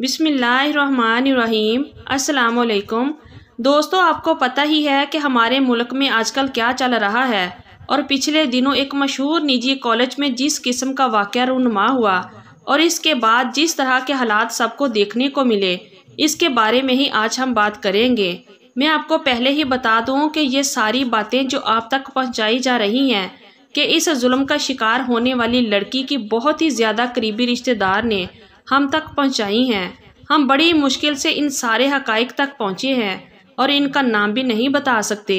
बिसमीम् असलकुम दोस्तों आपको पता ही है कि हमारे मुल्क में आजकल क्या चल रहा है और पिछले दिनों एक मशहूर निजी कॉलेज में जिस किस्म का वाक़ रूनमा हुआ और इसके बाद जिस तरह के हालात सबको देखने को मिले इसके बारे में ही आज हम बात करेंगे मैं आपको पहले ही बता दूं कि ये सारी बातें जो आप तक पहुंचाई जा रही हैं कि इस जुल्म का शिकार होने वाली लड़की की बहुत ही ज़्यादा करीबी रिश्तेदार ने हम तक पहुँचाई हैं हम बड़ी मुश्किल से इन सारे हकाइक तक पहुँचे हैं और इनका नाम भी नहीं बता सकते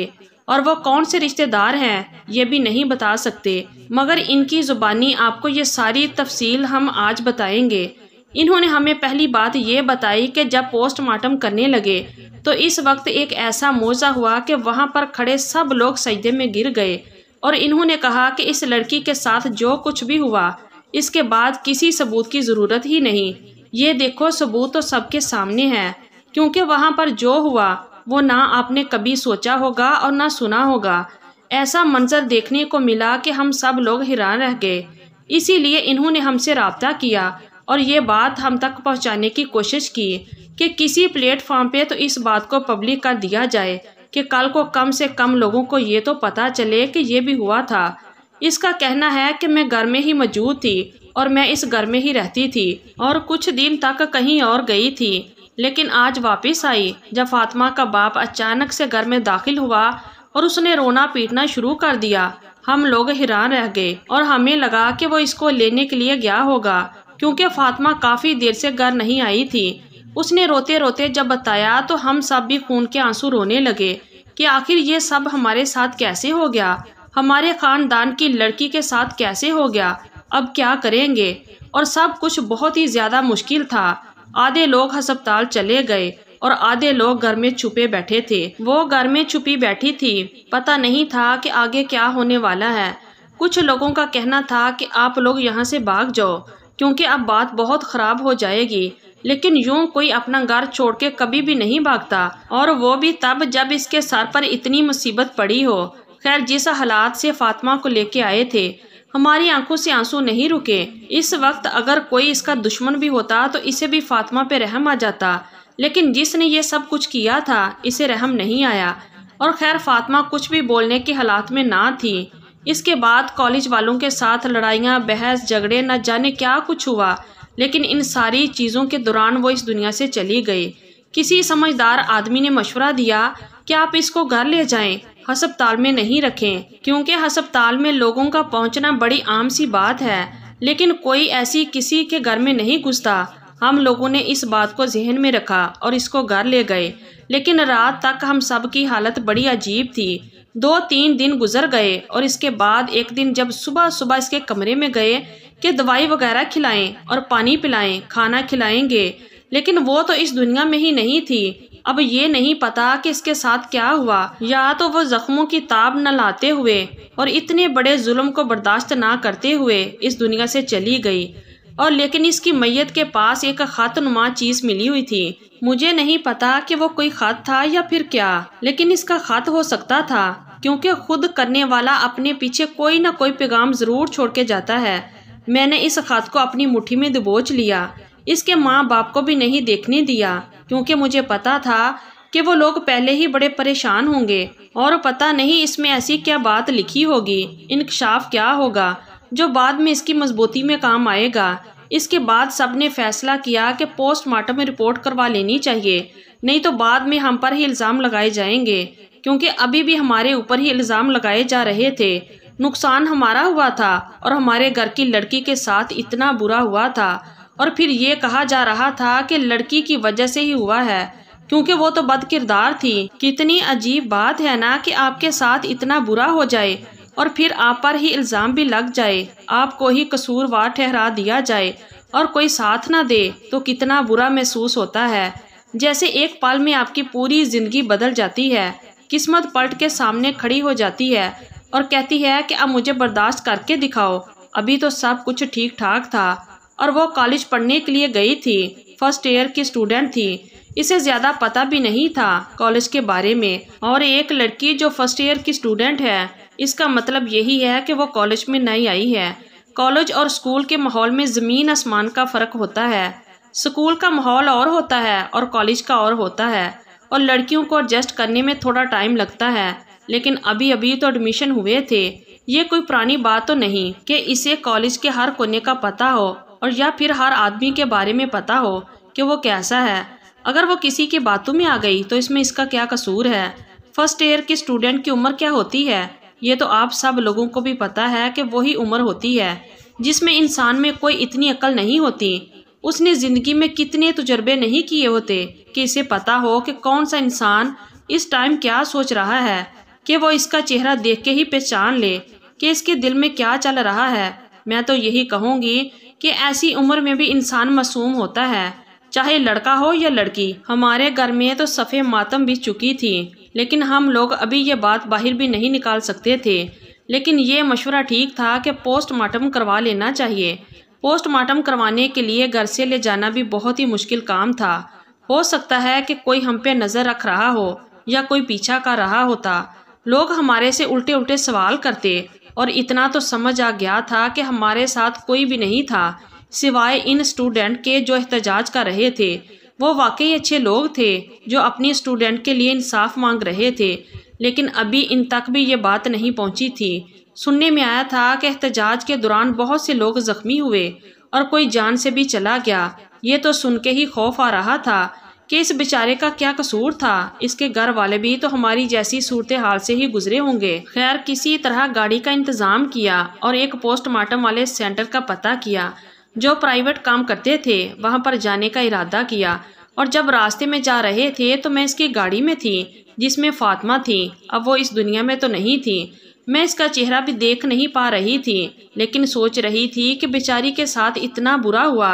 और वो कौन से रिश्तेदार हैं ये भी नहीं बता सकते मगर इनकी ज़ुबानी आपको ये सारी तफसील हम आज बताएंगे इन्होंने हमें पहली बात ये बताई कि जब पोस्टमार्टम करने लगे तो इस वक्त एक ऐसा मोज़ा हुआ कि वहाँ पर खड़े सब लोग सजदे में गिर गए और इन्होंने कहा कि इस लड़की के साथ जो कुछ भी हुआ इसके बाद किसी सबूत की ज़रूरत ही नहीं ये देखो सबूत तो सबके सामने है क्योंकि वहाँ पर जो हुआ वो ना आपने कभी सोचा होगा और ना सुना होगा ऐसा मंजर देखने को मिला कि हम सब लोग हैरान रह गए इसीलिए इन्होंने हमसे रबता किया और ये बात हम तक पहुँचाने की कोशिश की कि किसी प्लेटफॉर्म पे तो इस बात को पब्लिक कर दिया जाए कि कल को कम से कम लोगों को ये तो पता चले कि ये भी हुआ था इसका कहना है कि मैं घर में ही मौजूद थी और मैं इस घर में ही रहती थी और कुछ दिन तक कहीं और गई थी लेकिन आज वापस आई जब फातिमा का बाप अचानक से घर में दाखिल हुआ और उसने रोना पीटना शुरू कर दिया हम लोग हैरान रह गए और हमें लगा कि वो इसको लेने के लिए गया होगा क्योंकि फातिमा काफ़ी देर से घर नहीं आई थी उसने रोते रोते जब बताया तो हम सब भी खून के आंसू रोने लगे कि आखिर ये सब हमारे साथ कैसे हो गया हमारे ख़ानदान की लड़की के साथ कैसे हो गया अब क्या करेंगे और सब कुछ बहुत ही ज़्यादा मुश्किल था आधे लोग हस्पताल चले गए और आधे लोग घर में छुपे बैठे थे वो घर में छुपी बैठी थी पता नहीं था कि आगे क्या होने वाला है कुछ लोगों का कहना था कि आप लोग यहाँ से भाग जाओ क्योंकि अब बात बहुत ख़राब हो जाएगी लेकिन यूं कोई अपना घर छोड़ के कभी भी नहीं भागता और वो भी तब जब इसके सर पर इतनी मुसीबत पड़ी हो खैर जिस हालात से फातिमा को लेके आए थे हमारी आंखों से आंसू नहीं रुके इस वक्त अगर कोई इसका दुश्मन भी होता तो इसे भी फातिमा पे रहम आ जाता लेकिन जिसने ये सब कुछ किया था इसे रहम नहीं आया और खैर फातिमा कुछ भी बोलने के हालात में ना थी इसके बाद कॉलेज वालों के साथ लड़ाइयाँ बहस झगड़े न जाने क्या कुछ हुआ लेकिन इन सारी चीज़ों के दौरान वो इस दुनिया से चली गई किसी समझदार आदमी ने मशवरा दिया कि आप इसको घर ले जाएं हस्पताल में नहीं रखें क्योंकि हस्पताल में लोगों का पहुंचना बड़ी आम सी बात है लेकिन कोई ऐसी किसी के घर में नहीं घुसता हम लोगों ने इस बात को जहन में रखा और इसको घर ले गए लेकिन रात तक हम सब की हालत बड़ी अजीब थी दो तीन दिन गुजर गए और इसके बाद एक दिन जब सुबह सुबह इसके कमरे में गए कि दवाई वगैरह खिलाएं और पानी पिलाएं खाना खिलाएंगे लेकिन वो तो इस दुनिया में ही नहीं थी अब ये नहीं पता कि इसके साथ क्या हुआ या तो वो जख्मों की ताब न लाते हुए और इतने बड़े जुल्म को बर्दाश्त ना करते हुए इस दुनिया से चली गई और लेकिन इसकी मैयत के पास एक खत नुमा चीज मिली हुई थी मुझे नहीं पता कि वो कोई खत था या फिर क्या लेकिन इसका खत हो सकता था क्योंकि खुद करने वाला अपने पीछे कोई ना कोई पैगाम जरूर छोड़ के जाता है मैंने इस खत को अपनी मुट्ठी में दबोच लिया इसके माँ बाप को भी नहीं देखने दिया क्योंकि मुझे पता था कि वो लोग पहले ही बड़े परेशान होंगे और पता नहीं इसमें ऐसी क्या बात लिखी होगी इनकशाफ क्या होगा जो बाद में इसकी मजबूती में काम आएगा इसके बाद सब ने फैसला किया कि पोस्टमार्टम रिपोर्ट करवा लेनी चाहिए नहीं तो बाद में हम पर ही इल्ज़ाम लगाए जाएंगे क्योंकि अभी भी हमारे ऊपर ही इल्ज़ाम लगाए जा रहे थे नुकसान हमारा हुआ था और हमारे घर की लड़की के साथ इतना बुरा हुआ था और फिर ये कहा जा रहा था कि लड़की की वजह से ही हुआ है क्योंकि वो तो बद किरदार थी कितनी अजीब बात है ना कि आपके साथ इतना बुरा हो जाए और फिर आप पर ही इल्ज़ाम भी लग जाए आपको ही कसूरवार ठहरा दिया जाए और कोई साथ ना दे तो कितना बुरा महसूस होता है जैसे एक पल में आपकी पूरी ज़िंदगी बदल जाती है किस्मत पलट के सामने खड़ी हो जाती है और कहती है कि अब मुझे बर्दाश्त करके दिखाओ अभी तो सब कुछ ठीक ठाक था और वो कॉलेज पढ़ने के लिए गई थी फर्स्ट ईयर की स्टूडेंट थी इसे ज़्यादा पता भी नहीं था कॉलेज के बारे में और एक लड़की जो फर्स्ट ईयर की स्टूडेंट है इसका मतलब यही है कि वो कॉलेज में नहीं आई है कॉलेज और स्कूल के माहौल में ज़मीन आसमान का फ़र्क होता है स्कूल का माहौल और होता है और कॉलेज का और होता है और लड़कियों को एडजस्ट करने में थोड़ा टाइम लगता है लेकिन अभी अभी तो एडमिशन हुए थे ये कोई पुरानी बात तो नहीं कि इसे कॉलेज के हर कोने का पता हो और या फिर हर आदमी के बारे में पता हो कि वो कैसा है अगर वो किसी की बातों में आ गई तो इसमें इसका क्या कसूर है फर्स्ट ईयर के स्टूडेंट की उम्र क्या होती है ये तो आप सब लोगों को भी पता है कि वही उम्र होती है जिसमें इंसान में कोई इतनी अकल नहीं होती उसने ज़िंदगी में कितने तजर्बे नहीं किए होते कि इसे पता हो कि कौन सा इंसान इस टाइम क्या सोच रहा है कि वो इसका चेहरा देख के ही पहचान ले कि इसके दिल में क्या चल रहा है मैं तो यही कहूँगी कि ऐसी उम्र में भी इंसान मासूम होता है चाहे लड़का हो या लड़की हमारे घर में तो सफ़े मातम भी चुकी थी लेकिन हम लोग अभी ये बात बाहर भी नहीं निकाल सकते थे लेकिन ये मशवरा ठीक था कि पोस्टमार्टम करवा लेना चाहिए पोस्टमार्टम करवाने के लिए घर से ले जाना भी बहुत ही मुश्किल काम था हो सकता है कि कोई हम पे नज़र रख रहा हो या कोई पीछा कर रहा होता लोग हमारे से उल्टे उल्टे सवाल करते और इतना तो समझ आ गया था कि हमारे साथ कोई भी नहीं था सिवाय इन स्टूडेंट के जो एहतजाज कर रहे थे वो वाकई अच्छे लोग थे जो अपनी स्टूडेंट के लिए इंसाफ मांग रहे थे लेकिन अभी इन तक भी ये बात नहीं पहुंची थी सुनने में आया था कि एहतजाज के दौरान बहुत से लोग ज़ख्मी हुए और कोई जान से भी चला गया ये तो सुन के ही खौफ आ रहा था कि इस बेचारे का क्या कसूर था इसके घर वाले भी तो हमारी जैसी सूरत हाल से ही गुजरे होंगे खैर किसी तरह गाड़ी का इंतज़ाम किया और एक पोस्टमार्टम वाले सेंटर का पता किया जो प्राइवेट काम करते थे वहाँ पर जाने का इरादा किया और जब रास्ते में जा रहे थे तो मैं इसकी गाड़ी में थी जिसमें फातिमा थी अब वो इस दुनिया में तो नहीं थी मैं इसका चेहरा भी देख नहीं पा रही थी लेकिन सोच रही थी कि बेचारी के साथ इतना बुरा हुआ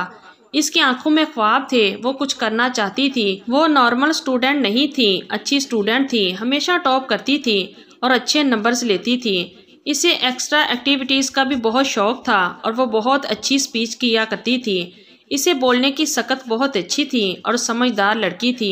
इसकी आंखों में ख्वाब थे वो कुछ करना चाहती थी वो नॉर्मल स्टूडेंट नहीं थी अच्छी स्टूडेंट थी हमेशा टॉप करती थी और अच्छे नंबर्स लेती थी इसे एक्स्ट्रा एक्टिविटीज़ का भी बहुत शौक था और वो बहुत अच्छी स्पीच किया करती थी इसे बोलने की सकत बहुत अच्छी थी और समझदार लड़की थी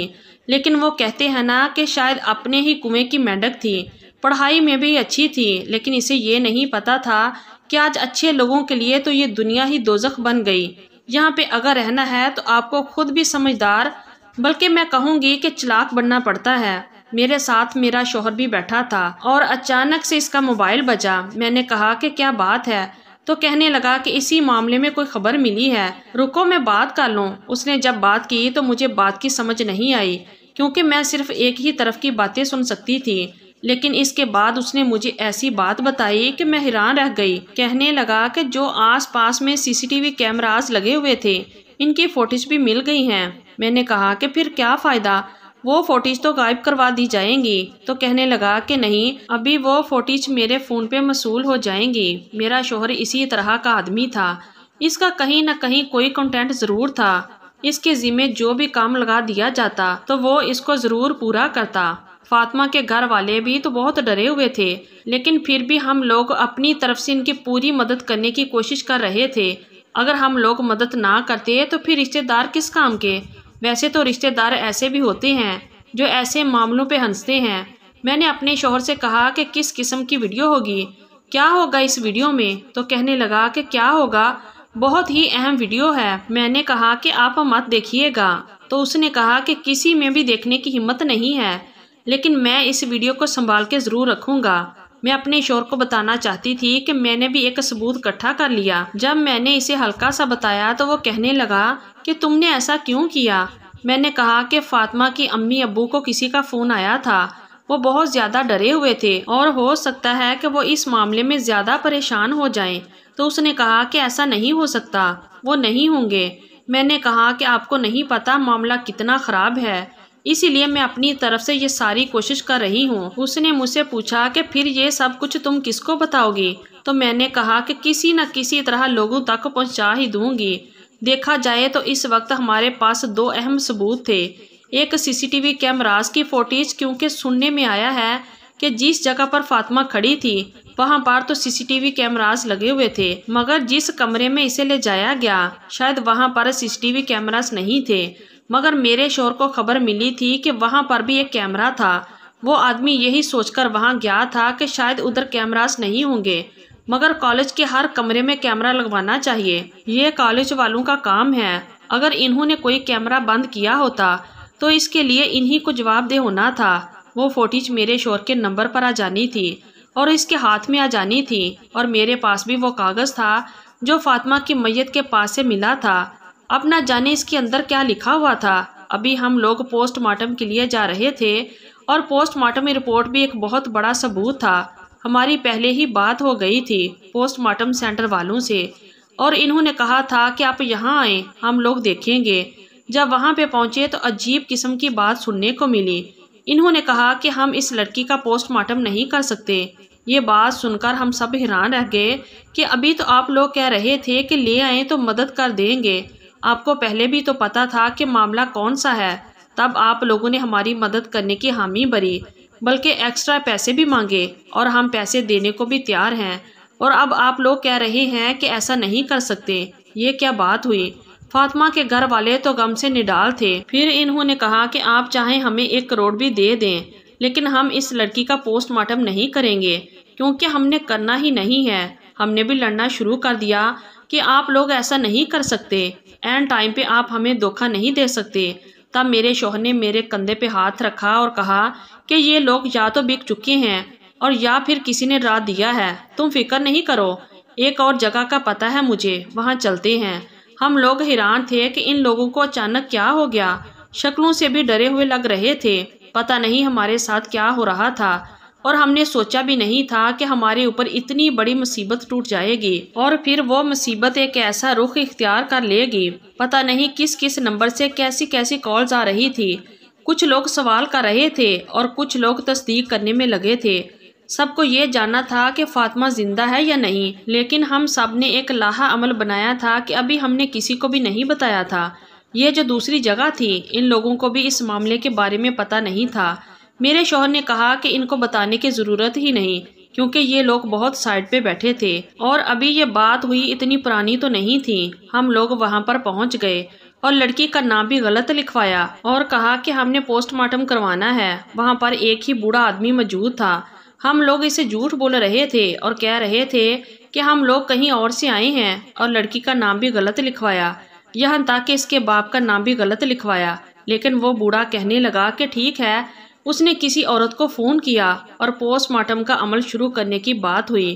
लेकिन वो कहते हैं ना कि शायद अपने ही कुएँ की मेंढक थी पढ़ाई में भी अच्छी थी लेकिन इसे ये नहीं पता था कि आज अच्छे लोगों के लिए तो ये दुनिया ही दोजख बन गई यहाँ पे अगर रहना है तो आपको खुद भी समझदार बल्कि मैं कहूँगी कि चलाक बनना पड़ता है मेरे साथ मेरा शोहर भी बैठा था और अचानक से इसका मोबाइल बजा मैंने कहा कि क्या बात है तो कहने लगा कि इसी मामले में कोई खबर मिली है रुको मैं बात कर लूँ उसने जब बात की तो मुझे बात की समझ नहीं आई क्योंकि मैं सिर्फ एक ही तरफ की बातें सुन सकती थी लेकिन इसके बाद उसने मुझे ऐसी बात बताई कि मैं हैरान रह गई कहने लगा कि जो आसपास में सीसीटीवी कैमरास लगे हुए थे इनकी फोटेज भी मिल गई हैं मैंने कहा कि फिर क्या फ़ायदा वो फोटेज तो गायब करवा दी जाएंगी तो कहने लगा कि नहीं अभी वो फोटेज मेरे फ़ोन पे मसूल हो जाएंगी मेरा शोहर इसी तरह का आदमी था इसका कहीं ना कहीं कोई कंटेंट ज़रूर था इसके ज़िम्मे जो भी काम लगा दिया जाता तो वो इसको ज़रूर पूरा करता फातिमा के घर वाले भी तो बहुत डरे हुए थे लेकिन फिर भी हम लोग अपनी तरफ से इनकी पूरी मदद करने की कोशिश कर रहे थे अगर हम लोग मदद ना करते तो फिर रिश्तेदार किस काम के वैसे तो रिश्तेदार ऐसे भी होते हैं जो ऐसे मामलों पे हंसते हैं मैंने अपने शोहर से कहा कि किस किस्म की वीडियो होगी क्या होगा इस वीडियो में तो कहने लगा कि क्या होगा बहुत ही अहम वीडियो है मैंने कहा कि आप मत देखिएगा तो उसने कहा कि किसी में भी देखने की हिम्मत नहीं है लेकिन मैं इस वीडियो को संभाल के ज़रूर रखूंगा मैं अपने शोर को बताना चाहती थी कि मैंने भी एक सबूत इकट्ठा कर लिया जब मैंने इसे हल्का सा बताया तो वो कहने लगा कि तुमने ऐसा क्यों किया मैंने कहा कि फातिमा की अम्मी अबू को किसी का फ़ोन आया था वो बहुत ज़्यादा डरे हुए थे और हो सकता है कि वो इस मामले में ज़्यादा परेशान हो जाएं। तो उसने कहा कि ऐसा नहीं हो सकता वो नहीं होंगे मैंने कहा कि आपको नहीं पता मामला कितना ख़राब है इसीलिए मैं अपनी तरफ से ये सारी कोशिश कर रही हूँ उसने मुझसे पूछा कि फिर ये सब कुछ तुम किसको बताओगी तो मैंने कहा कि किसी न किसी तरह लोगों तक पहुँचा ही दूंगी देखा जाए तो इस वक्त हमारे पास दो अहम सबूत थे एक सीसीटीवी कैमरास की फोटेज क्योंकि सुनने में आया है कि जिस जगह पर फातिमा खड़ी थी वहाँ पर तो सीसीटीवी कैमरास लगे हुए थे मगर जिस कमरे में इसे ले जाया गया शायद वहाँ पर सीसीटीवी कैमरास नहीं थे मगर मेरे शोर को खबर मिली थी कि वहाँ पर भी एक कैमरा था वो आदमी यही सोचकर वहाँ गया था कि शायद उधर कैमरास नहीं होंगे मगर कॉलेज के हर कमरे में कैमरा लगवाना चाहिए ये कॉलेज वालों का काम है अगर इन्होंने कोई कैमरा बंद किया होता तो इसके लिए इन्हीं को जवाबदेह होना था वो फोटेज मेरे शोर के नंबर पर आ जानी थी और इसके हाथ में आ जानी थी और मेरे पास भी वो कागज़ था जो फातिमा की मैयत के पास से मिला था अब ना जाने इसके अंदर क्या लिखा हुआ था अभी हम लोग पोस्टमार्टम के लिए जा रहे थे और पोस्टमार्टम रिपोर्ट भी एक बहुत बड़ा सबूत था हमारी पहले ही बात हो गई थी पोस्टमार्टम सेंटर वालों से और इन्होंने कहा था कि आप यहाँ आए हम लोग देखेंगे जब वहाँ पे पहुँचे तो अजीब किस्म की बात सुनने को मिली इन्होंने कहा कि हम इस लड़की का पोस्टमार्टम नहीं कर सकते ये बात सुनकर हम सब हैरान रह गए कि अभी तो आप लोग कह रहे थे कि ले आए तो मदद कर देंगे आपको पहले भी तो पता था कि मामला कौन सा है तब आप लोगों ने हमारी मदद करने की हामी भरी बल्कि एक्स्ट्रा पैसे भी मांगे और हम पैसे देने को भी तैयार हैं और अब आप लोग कह रहे हैं कि ऐसा नहीं कर सकते ये क्या बात हुई फातिमा के घर वाले तो गम से निडाल थे फिर इन्होंने कहा कि आप चाहे हमें एक करोड़ भी दे दें लेकिन हम इस लड़की का पोस्टमार्टम नहीं करेंगे क्योंकि हमने करना ही नहीं है हमने भी लड़ना शुरू कर दिया कि आप लोग ऐसा नहीं कर सकते एंड टाइम पे आप हमें धोखा नहीं दे सकते तब मेरे शोहर ने मेरे कंधे पे हाथ रखा और कहा कि ये लोग या तो बिक चुके हैं और या फिर किसी ने रात दिया है तुम फिक्र नहीं करो एक और जगह का पता है मुझे वहाँ चलते हैं हम लोग हैरान थे कि इन लोगों को अचानक क्या हो गया शक्लों से भी डरे हुए लग रहे थे पता नहीं हमारे साथ क्या हो रहा था और हमने सोचा भी नहीं था कि हमारे ऊपर इतनी बड़ी मुसीबत टूट जाएगी और फिर वो मुसीबत एक ऐसा रुख इख्तियार कर लेगी पता नहीं किस किस नंबर से कैसी कैसी कॉल्स आ रही थी कुछ लोग सवाल कर रहे थे और कुछ लोग तस्दीक करने में लगे थे सबको ये जानना था कि फातिमा जिंदा है या नहीं लेकिन हम सब ने एक लाहा अमल बनाया था कि अभी हमने किसी को भी नहीं बताया था ये जो दूसरी जगह थी इन लोगों को भी इस मामले के बारे में पता नहीं था मेरे शोहर ने कहा कि इनको बताने की ज़रूरत ही नहीं क्योंकि ये लोग बहुत साइड पे बैठे थे और अभी ये बात हुई इतनी पुरानी तो नहीं थी हम लोग वहाँ पर पहुँच गए और लड़की का नाम भी गलत लिखवाया और कहा कि हमने पोस्टमार्टम करवाना है वहाँ पर एक ही बूढ़ा आदमी मौजूद था हम लोग इसे झूठ बोल रहे थे और कह रहे थे कि हम लोग कहीं और से आए हैं और लड़की का नाम भी गलत लिखवाया यहाँ तक कि इसके बाप का नाम भी गलत लिखवाया लेकिन वो बूढ़ा कहने लगा कि ठीक है उसने किसी औरत को फ़ोन किया और पोस्टमार्टम का अमल शुरू करने की बात हुई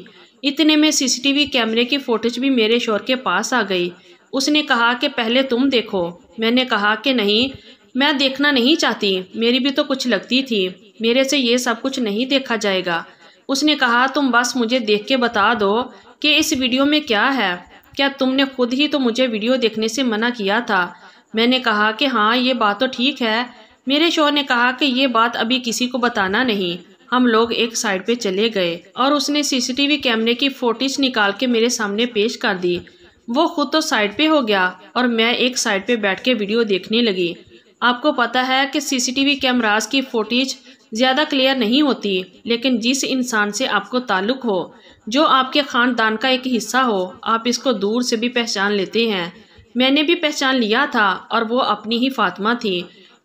इतने में सीसीटीवी कैमरे की फ़ोटेज भी मेरे शोर के पास आ गई उसने कहा कि पहले तुम देखो मैंने कहा कि नहीं मैं देखना नहीं चाहती मेरी भी तो कुछ लगती थी मेरे से ये सब कुछ नहीं देखा जाएगा उसने कहा तुम बस मुझे देख के बता दो कि इस वीडियो में क्या है क्या तुमने खुद ही तो मुझे वीडियो देखने से मना किया था मैंने कहा कि हाँ ये बात तो ठीक है मेरे शोर ने कहा कि ये बात अभी किसी को बताना नहीं हम लोग एक साइड पे चले गए और उसने सीसीटीवी कैमरे की फोटेज निकाल के मेरे सामने पेश कर दी वो खुद तो साइड पे हो गया और मैं एक साइड पे बैठ के वीडियो देखने लगी आपको पता है कि सीसीटीवी कैमरास की फोटेज ज़्यादा क्लियर नहीं होती लेकिन जिस इंसान से आपको ताल्लुक हो जो आपके ख़ानदान का एक हिस्सा हो आप इसको दूर से भी पहचान लेते हैं मैंने भी पहचान लिया था और वो अपनी ही फातिमा थी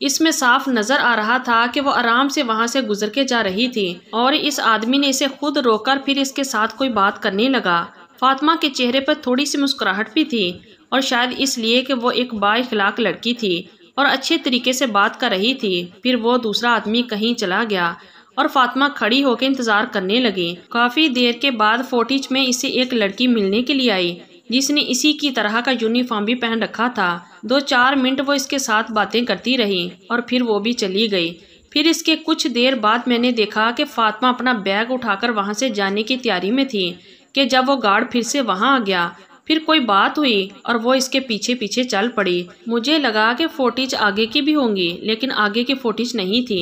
इसमें साफ नजर आ रहा था कि वो आराम से वहाँ से गुजर के जा रही थी और इस आदमी ने इसे खुद रोककर फिर इसके साथ कोई बात करने लगा फातिमा के चेहरे पर थोड़ी सी मुस्कुराहट भी थी और शायद इसलिए कि वो एक बाखलाक लड़की थी और अच्छे तरीके से बात कर रही थी फिर वो दूसरा आदमी कहीं चला गया और फातिमा खड़ी होकर इंतजार करने लगी काफी देर के बाद फोटिज में इसे एक लड़की मिलने के लिए आई जिसने इसी की तरह का यूनिफॉर्म भी पहन रखा था दो चार मिनट वो इसके साथ बातें करती रही और फिर वो भी चली गई फिर इसके कुछ देर बाद मैंने देखा कि फातिमा अपना बैग उठाकर वहाँ से जाने की तैयारी में थी कि जब वो गार्ड फिर से वहाँ आ गया फिर कोई बात हुई और वो इसके पीछे पीछे चल पड़ी मुझे लगा कि फोटिज आगे की भी होंगी लेकिन आगे की फोटिज नहीं थी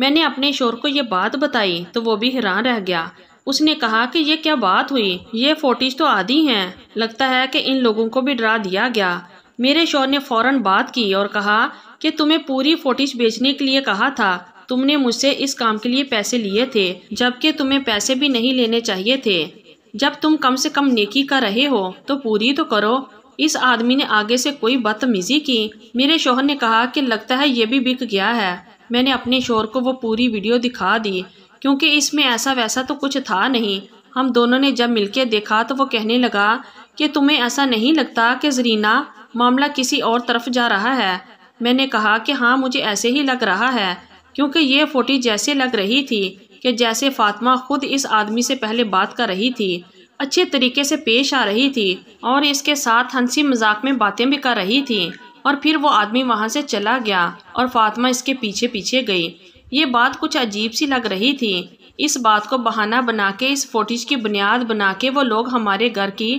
मैंने अपने शोर को ये बात बताई तो वो भी हैरान रह गया उसने कहा कि ये क्या बात हुई ये फोटिज तो आधी हैं लगता है कि इन लोगों को भी डरा दिया गया मेरे शोर ने फौरन बात की और कहा कि तुम्हें पूरी फोटिज बेचने के लिए कहा था तुमने मुझसे इस काम के लिए पैसे लिए थे जबकि तुम्हें पैसे भी नहीं लेने चाहिए थे जब तुम कम से कम नेकी कर रहे हो तो पूरी तो करो इस आदमी ने आगे से कोई बदतमीजी की मेरे शोहर ने कहा कि लगता है ये भी बिक गया है मैंने अपने शोर को वो पूरी वीडियो दिखा दी क्योंकि इसमें ऐसा वैसा तो कुछ था नहीं हम दोनों ने जब मिलके देखा तो वो कहने लगा कि तुम्हें ऐसा नहीं लगता कि जरीना मामला किसी और तरफ जा रहा है मैंने कहा कि हाँ मुझे ऐसे ही लग रहा है क्योंकि ये फोटी जैसे लग रही थी कि जैसे फातिमा खुद इस आदमी से पहले बात कर रही थी अच्छे तरीके से पेश आ रही थी और इसके साथ हंसी मजाक में बातें भी कर रही थी और फिर वो आदमी वहाँ से चला गया और फातिमा इसके पीछे पीछे गई ये बात कुछ अजीब सी लग रही थी इस बात को बहाना बना के इस फोटिज की बुनियाद बना के वो लोग हमारे घर की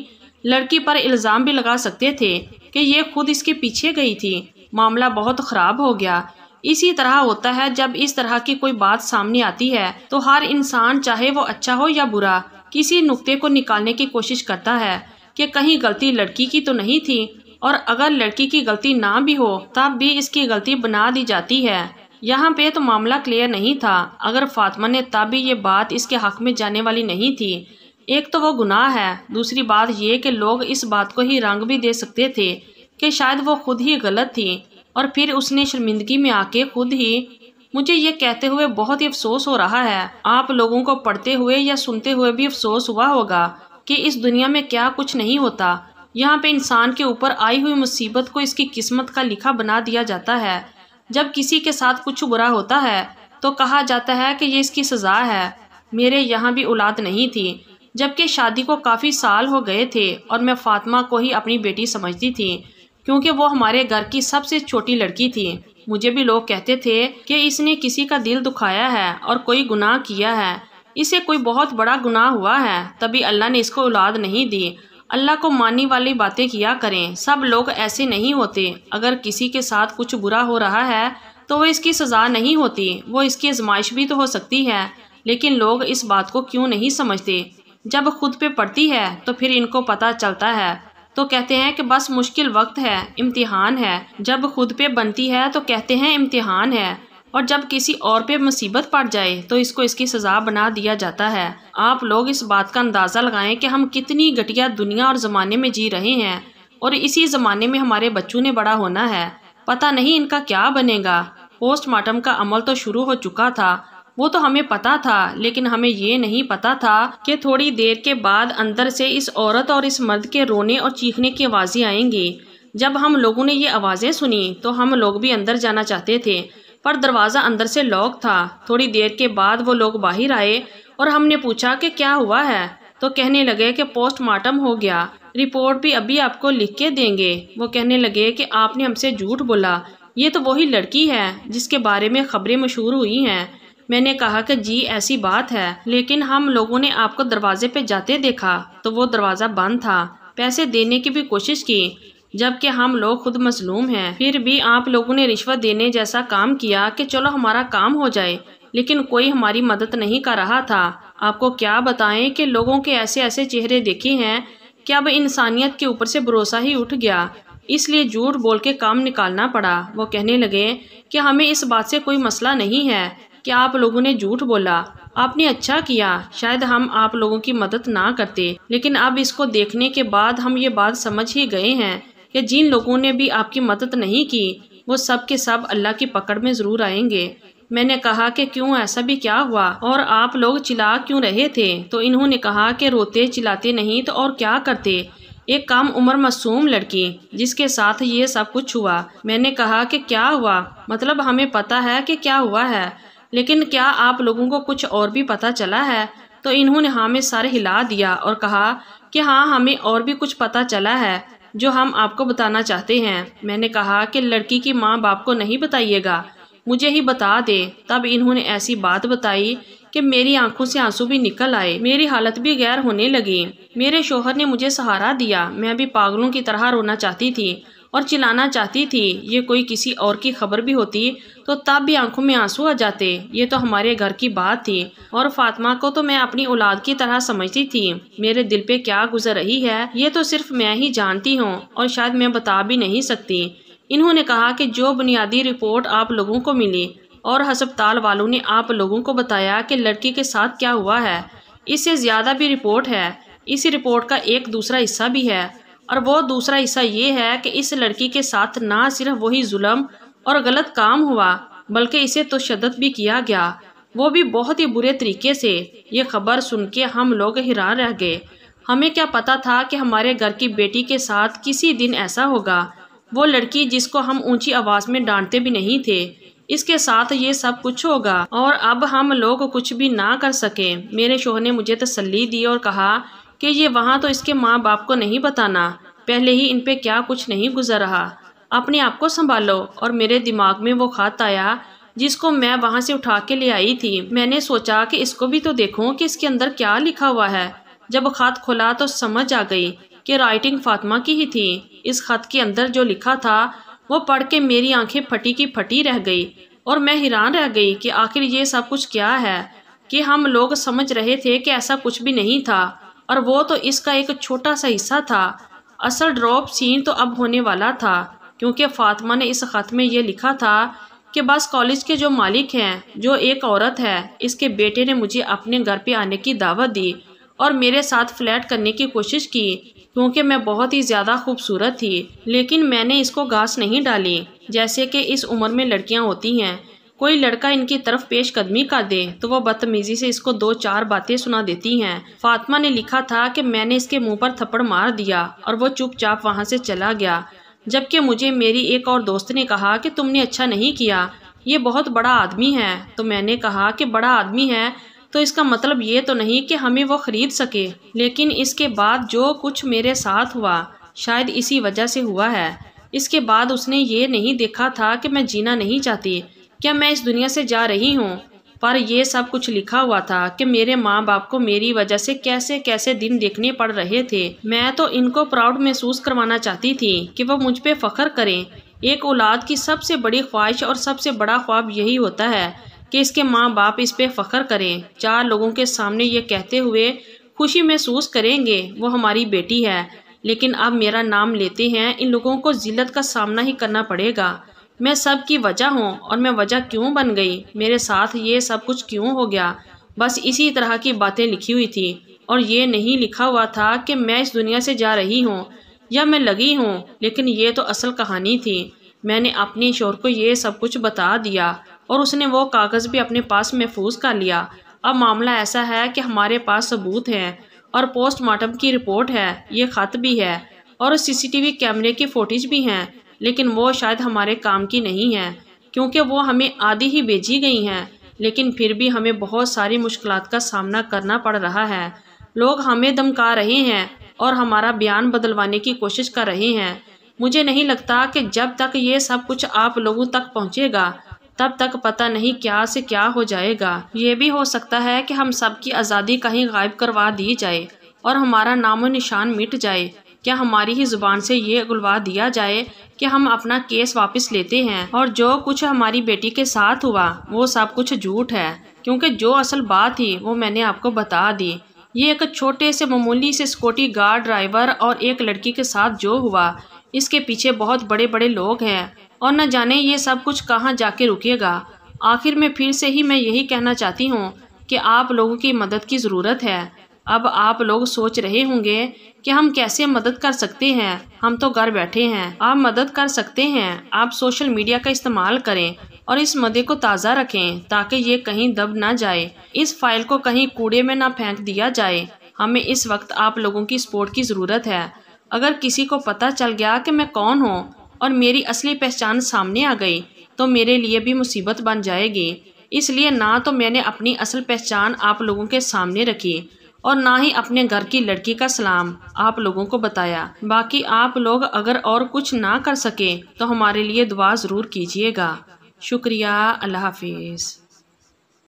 लड़की पर इल्ज़ाम भी लगा सकते थे कि ये खुद इसके पीछे गई थी मामला बहुत ख़राब हो गया इसी तरह होता है जब इस तरह की कोई बात सामने आती है तो हर इंसान चाहे वो अच्छा हो या बुरा किसी नुक्ते को निकालने की कोशिश करता है कि कहीं गलती लड़की की तो नहीं थी और अगर लड़की की गलती ना भी हो तब भी इसकी गलती बना दी जाती है यहाँ पे तो मामला क्लियर नहीं था अगर फातिमा ने तब भी ये बात इसके हक में जाने वाली नहीं थी एक तो वो गुनाह है दूसरी बात ये कि लोग इस बात को ही रंग भी दे सकते थे कि शायद वो खुद ही गलत थी और फिर उसने शर्मिंदगी में आके खुद ही मुझे ये कहते हुए बहुत ही अफसोस हो रहा है आप लोगों को पढ़ते हुए या सुनते हुए भी अफसोस हुआ होगा कि इस दुनिया में क्या कुछ नहीं होता यहाँ पे इंसान के ऊपर आई हुई मुसीबत को इसकी किस्मत का लिखा बना दिया जाता है जब किसी के साथ कुछ बुरा होता है तो कहा जाता है कि ये इसकी सज़ा है मेरे यहाँ भी औलाद नहीं थी जबकि शादी को काफ़ी साल हो गए थे और मैं फ़ातिमा को ही अपनी बेटी समझती थी क्योंकि वो हमारे घर की सबसे छोटी लड़की थी मुझे भी लोग कहते थे कि इसने किसी का दिल दुखाया है और कोई गुनाह किया है इसे कोई बहुत बड़ा गुनाह हुआ है तभी अल्लाह ने इसको औलाद नहीं दी अल्लाह को मानने वाली बातें किया करें सब लोग ऐसे नहीं होते अगर किसी के साथ कुछ बुरा हो रहा है तो वह इसकी सज़ा नहीं होती वो इसकी आजमाइश भी तो हो सकती है लेकिन लोग इस बात को क्यों नहीं समझते जब खुद पे पड़ती है तो फिर इनको पता चलता है तो कहते हैं कि बस मुश्किल वक्त है इम्तिहान है जब खुद पे बनती है तो कहते हैं इम्तिहान है और जब किसी और पे मुसीबत पड़ जाए तो इसको इसकी सज़ा बना दिया जाता है आप लोग इस बात का अंदाज़ा लगाएं कि हम कितनी घटिया दुनिया और ज़माने में जी रहे हैं और इसी ज़माने में हमारे बच्चों ने बड़ा होना है पता नहीं इनका क्या बनेगा पोस्टमार्टम का अमल तो शुरू हो चुका था वो तो हमें पता था लेकिन हमें ये नहीं पता था कि थोड़ी देर के बाद अंदर से इस औरत और इस मर्द के रोने और चीखने की आवाज़ें आएंगी जब हम लोगों ने ये आवाज़ें सुनी तो हम लोग भी अंदर जाना चाहते थे पर दरवाज़ा अंदर से लॉक था थोड़ी देर के बाद वो लोग बाहर आए और हमने पूछा कि क्या हुआ है तो कहने लगे कि पोस्टमार्टम हो गया रिपोर्ट भी अभी आपको लिख के देंगे वो कहने लगे कि आपने हमसे झूठ बोला ये तो वही लड़की है जिसके बारे में खबरें मशहूर हुई हैं मैंने कहा कि जी ऐसी बात है लेकिन हम लोगों ने आपको दरवाजे पे जाते देखा तो वो दरवाज़ा बंद था पैसे देने की भी कोशिश की जबकि हम लोग खुद मजलूम हैं फिर भी आप लोगों ने रिश्वत देने जैसा काम किया कि चलो हमारा काम हो जाए लेकिन कोई हमारी मदद नहीं कर रहा था आपको क्या बताएं कि लोगों के ऐसे ऐसे चेहरे देखे हैं कि अब इंसानियत के ऊपर से भरोसा ही उठ गया इसलिए झूठ बोल के काम निकालना पड़ा वो कहने लगे कि हमें इस बात से कोई मसला नहीं है कि आप लोगों ने झूठ बोला आपने अच्छा किया शायद हम आप लोगों की मदद ना करते लेकिन अब इसको देखने के बाद हम ये बात समझ ही गए हैं या जिन लोगों ने भी आपकी मदद नहीं की वो सब के सब अल्लाह की पकड़ में ज़रूर आएंगे मैंने कहा कि क्यों ऐसा भी क्या हुआ और आप लोग चिल्ला क्यों रहे थे तो इन्होंने कहा कि रोते चिल्लाते नहीं तो और क्या करते एक कम उम्र मासूम लड़की जिसके साथ ये सब कुछ हुआ मैंने कहा कि क्या हुआ मतलब हमें पता है कि क्या हुआ है लेकिन क्या आप लोगों को कुछ और भी पता चला है तो इन्होंने हमें हाँ सर हिला दिया और कहा कि हाँ हमें और भी कुछ पता चला है जो हम आपको बताना चाहते हैं मैंने कहा कि लड़की की माँ बाप को नहीं बताइएगा मुझे ही बता दे तब इन्होंने ऐसी बात बताई कि मेरी आंखों से आंसू भी निकल आए मेरी हालत भी गैर होने लगी मेरे शोहर ने मुझे सहारा दिया मैं भी पागलों की तरह रोना चाहती थी और चिल्लाना चाहती थी ये कोई किसी और की खबर भी होती तो तब भी आंखों में आंसू आ जाते ये तो हमारे घर की बात थी और फातिमा को तो मैं अपनी औलाद की तरह समझती थी मेरे दिल पे क्या गुजर रही है ये तो सिर्फ मैं ही जानती हूँ और शायद मैं बता भी नहीं सकती इन्होंने कहा कि जो बुनियादी रिपोर्ट आप लोगों को मिली और हस्पताल वालों ने आप लोगों को बताया कि लड़की के साथ क्या हुआ है इससे ज़्यादा भी रिपोर्ट है इसी रिपोर्ट का एक दूसरा हिस्सा भी है और वो दूसरा हिस्सा ये है कि इस लड़की के साथ ना सिर्फ वही जुल्म और गलत काम हुआ बल्कि इसे तशद तो भी किया गया वो भी बहुत ही बुरे तरीके से ये खबर सुन के हम लोग हैरान रह गए हमें क्या पता था कि हमारे घर की बेटी के साथ किसी दिन ऐसा होगा वो लड़की जिसको हम ऊंची आवाज़ में डांटते भी नहीं थे इसके साथ ये सब कुछ होगा और अब हम लोग कुछ भी ना कर सके मेरे शोहर ने मुझे तसल्ली दी और कहा कि ये वहाँ तो इसके माँ बाप को नहीं बताना पहले ही इन पे क्या कुछ नहीं गुजर रहा अपने आप को संभालो और मेरे दिमाग में वो खत आया जिसको मैं वहाँ से उठा के ले आई थी मैंने सोचा कि इसको भी तो देखूँ कि इसके अंदर क्या लिखा हुआ है जब खत खुला तो समझ आ गई कि राइटिंग फातिमा की ही थी इस खत के अंदर जो लिखा था वो पढ़ के मेरी आंखें फटी की फटी रह गई और मैं हैरान रह गई कि आखिर ये सब कुछ क्या है कि हम लोग समझ रहे थे कि ऐसा कुछ भी नहीं था और वो तो इसका एक छोटा सा हिस्सा था असल ड्रॉप सीन तो अब होने वाला था क्योंकि फातिमा ने इस ख़त में ये लिखा था कि बस कॉलेज के जो मालिक हैं जो एक औरत है इसके बेटे ने मुझे अपने घर पे आने की दावत दी और मेरे साथ फ्लैट करने की कोशिश की क्योंकि मैं बहुत ही ज़्यादा खूबसूरत थी लेकिन मैंने इसको घास नहीं डाली जैसे कि इस उम्र में लड़कियाँ होती हैं कोई लड़का इनकी तरफ पेश कदमी कर दे तो वह बदतमीजी से इसको दो चार बातें सुना देती हैं फातिमा ने लिखा था कि मैंने इसके मुंह पर थप्पड़ मार दिया और वो चुपचाप वहाँ से चला गया जबकि मुझे मेरी एक और दोस्त ने कहा कि तुमने अच्छा नहीं किया ये बहुत बड़ा आदमी है तो मैंने कहा कि बड़ा आदमी है तो इसका मतलब ये तो नहीं कि हमें वो ख़रीद सके लेकिन इसके बाद जो कुछ मेरे साथ हुआ शायद इसी वजह से हुआ है इसके बाद उसने ये नहीं देखा था कि मैं जीना नहीं चाहती क्या मैं इस दुनिया से जा रही हूँ पर यह सब कुछ लिखा हुआ था कि मेरे माँ बाप को मेरी वजह से कैसे कैसे दिन देखने पड़ रहे थे मैं तो इनको प्राउड महसूस करवाना चाहती थी कि वह मुझ पर फ़ख्र करें एक औलाद की सबसे बड़ी ख्वाहिश और सबसे बड़ा ख्वाब यही होता है कि इसके माँ बाप इस पर फ़ख्र करें चार लोगों के सामने ये कहते हुए खुशी महसूस करेंगे वो हमारी बेटी है लेकिन अब मेरा नाम लेते हैं इन लोगों को जिल्लत का सामना ही करना पड़ेगा मैं सब की वजह हूँ और मैं वजह क्यों बन गई मेरे साथ ये सब कुछ क्यों हो गया बस इसी तरह की बातें लिखी हुई थी और ये नहीं लिखा हुआ था कि मैं इस दुनिया से जा रही हूँ या मैं लगी हूँ लेकिन ये तो असल कहानी थी मैंने अपने शोर को ये सब कुछ बता दिया और उसने वो कागज़ भी अपने पास महफूज कर लिया अब मामला ऐसा है कि हमारे पास सबूत हैं और पोस्टमार्टम की रिपोर्ट है ये ख़त भी है और सीसीटीवी कैमरे की फ़ोटेज भी हैं लेकिन वो शायद हमारे काम की नहीं है क्योंकि वो हमें आधी ही भेजी गई हैं लेकिन फिर भी हमें बहुत सारी मुश्किल का सामना करना पड़ रहा है लोग हमें धमका रहे हैं और हमारा बयान बदलवाने की कोशिश कर रहे हैं मुझे नहीं लगता कि जब तक ये सब कुछ आप लोगों तक पहुंचेगा तब तक पता नहीं क्या से क्या हो जाएगा ये भी हो सकता है कि हम सबकी आज़ादी कहीं गायब करवा दी जाए और हमारा नामो निशान मिट जाए क्या हमारी ही ज़ुबान से ये गुलवा दिया जाए कि हम अपना केस वापस लेते हैं और जो कुछ हमारी बेटी के साथ हुआ वो सब कुछ झूठ है क्योंकि जो असल बात थी वो मैंने आपको बता दी ये एक छोटे से मामूली से स्कूटी गार्ड ड्राइवर और एक लड़की के साथ जो हुआ इसके पीछे बहुत बड़े बड़े लोग हैं और न जाने ये सब कुछ कहाँ जाके रुकेगा आखिर में फिर से ही मैं यही कहना चाहती हूँ कि आप लोगों की मदद की ज़रूरत है अब आप लोग सोच रहे होंगे कि हम कैसे मदद कर सकते हैं हम तो घर बैठे हैं आप मदद कर सकते हैं आप सोशल मीडिया का इस्तेमाल करें और इस मदे को ताज़ा रखें ताकि ये कहीं दब ना जाए इस फाइल को कहीं कूड़े में ना फेंक दिया जाए हमें इस वक्त आप लोगों की सपोर्ट की ज़रूरत है अगर किसी को पता चल गया कि मैं कौन हूँ और मेरी असली पहचान सामने आ गई तो मेरे लिए भी मुसीबत बन जाएगी इसलिए ना तो मैंने अपनी असल पहचान आप लोगों के सामने रखी और ना ही अपने घर की लड़की का सलाम आप लोगों को बताया बाकी आप लोग अगर और कुछ ना कर सके तो हमारे लिए दुआ ज़रूर कीजिएगा शुक्रिया अल्लाह हाफिज़